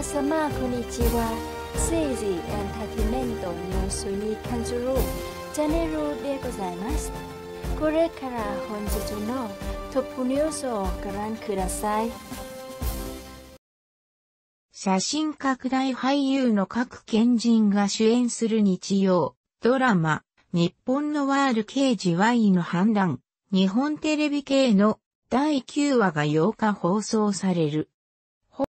皆様こんにちは政治エンターテイメントニュースに関するチャンネルでございますこれから本日のトップニュースをご覧ください写真拡大俳優の各賢人が主演する日曜ドラマ日本のワール刑事 Y の判断日本テレビ系の第9話が8日放送される。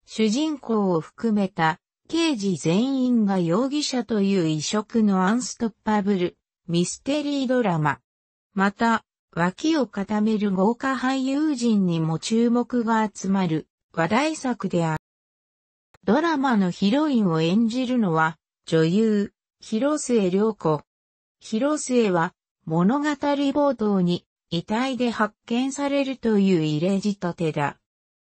主人公を含めた刑事全員が容疑者という異色のアンストッパブル、ミステリードラマ。また、脇を固める豪華俳優陣にも注目が集まる話題作である。ドラマのヒロインを演じるのは女優、広末涼子。広末は物語冒頭に遺体で発見されるという異例仕立てだ。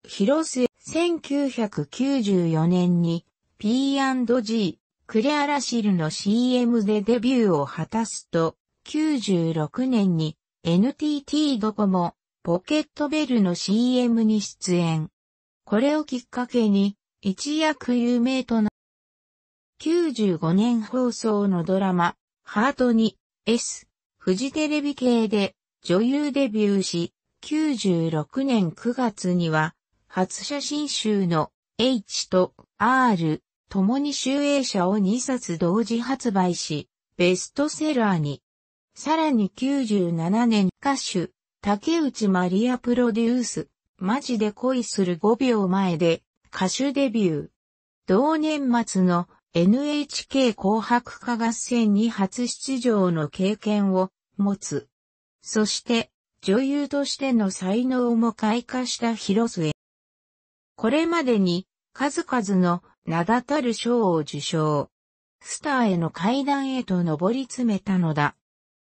広末1994年に P&G、クレアラシルの CM でデビューを果たすと、96年に NTT ドコモ、ポケットベルの CM に出演。これをきっかけに、一躍有名とな、95年放送のドラマ、ハートに S、フジテレビ系で女優デビューし、96年9月には、初写真集の H と R 共に集英社を2冊同時発売し、ベストセラーに。さらに97年歌手、竹内マリアプロデュース、マジで恋する5秒前で歌手デビュー。同年末の NHK 紅白歌合戦に初出場の経験を持つ。そして、女優としての才能も開花した広末。これまでに数々の名だたる賞を受賞。スターへの階段へと上り詰めたのだ。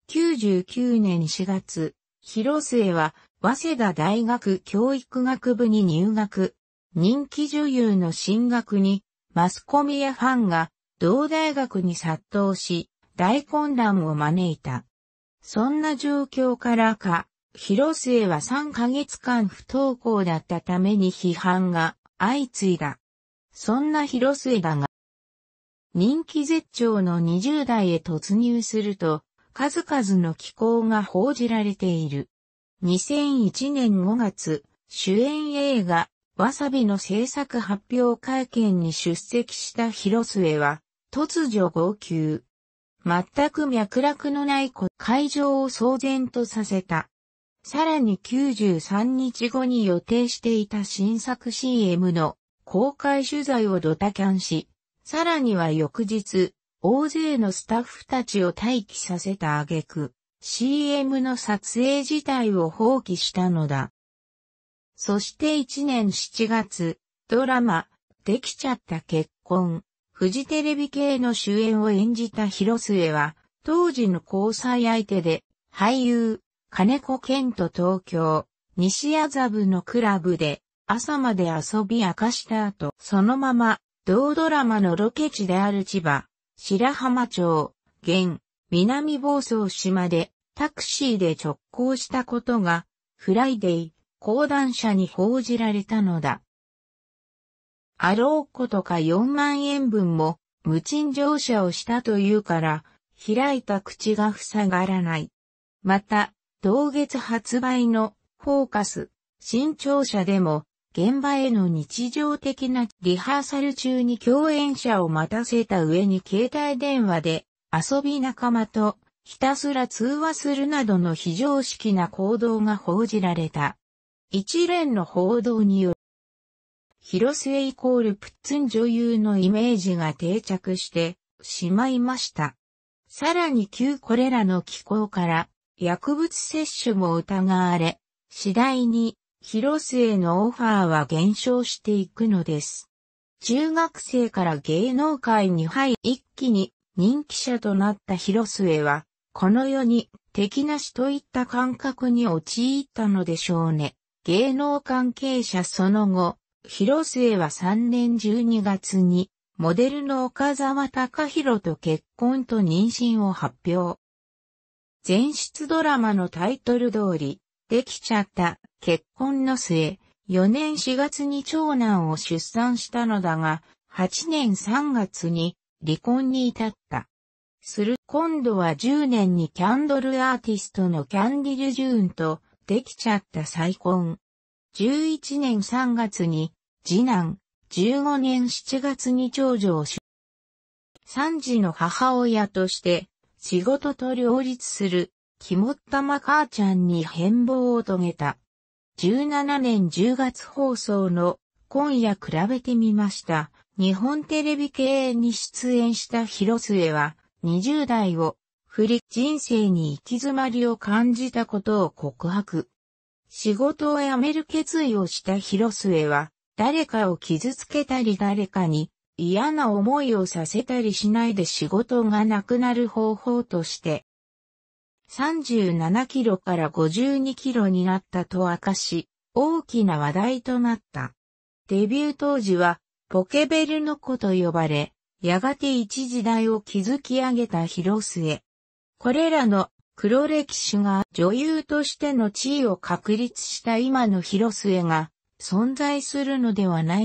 99年4月、広末は早稲田大学教育学部に入学。人気女優の進学にマスコミやファンが同大学に殺到し大混乱を招いた。そんな状況からか広末は3ヶ月間不登校だったために批判が相次いだ。そんな広末だが、人気絶頂の20代へ突入すると、数々の寄稿が報じられている。2001年5月、主演映画、わさびの制作発表会見に出席した広末は、突如号泣。全く脈絡のない会場を騒然とさせた。さらに93日後に予定していた新作 CM の公開取材をドタキャンし、さらには翌日、大勢のスタッフたちを待機させた挙句、CM の撮影自体を放棄したのだ。そして1年7月、ドラマ、できちゃった結婚、フジテレビ系の主演を演じた広末は、当時の交際相手で、俳優、金子健と東京、西麻布のクラブで朝まで遊び明かした後、そのまま、同ドラマのロケ地である千葉、白浜町、現、南房総市までタクシーで直行したことが、フライデー、講談社に報じられたのだ。あろうことか4万円分も無賃乗車をしたというから、開いた口が塞がらない。また、同月発売のフォーカス、新潮社でも、現場への日常的なリハーサル中に共演者を待たせた上に携帯電話で遊び仲間とひたすら通話するなどの非常識な行動が報じられた。一連の報道による広末イコールプッツン女優のイメージが定着してしまいました。さらに旧これらの機構から薬物摂取も疑われ、次第に広末のオファーは減少していくのです。中学生から芸能界に入り一気に人気者となった広末は、この世に敵なしといった感覚に陥ったのでしょうね。芸能関係者その後、広末は3年12月に、モデルの岡沢隆弘と結婚と妊娠を発表。前出ドラマのタイトル通り、できちゃった、結婚の末、4年4月に長男を出産したのだが、8年3月に離婚に至った。する、今度は10年にキャンドルアーティストのキャンディル・ジューンとできちゃった再婚。11年3月に次男、15年7月に長女を出産。3児の母親として仕事と両立する、肝っ玉母ちゃんに変貌を遂げた。17年10月放送の今夜比べてみました。日本テレビ系に出演した広末は20代を振り人生に行き詰まりを感じたことを告白。仕事を辞める決意をした広末は誰かを傷つけたり誰かに嫌な思いをさせたりしないで仕事がなくなる方法として、37キロから52キロになったと明かし、大きな話題となった。デビュー当時は、ポケベルの子と呼ばれ、やがて一時代を築き上げた広末。これらの黒歴史が女優としての地位を確立した今の広末が存在するのではない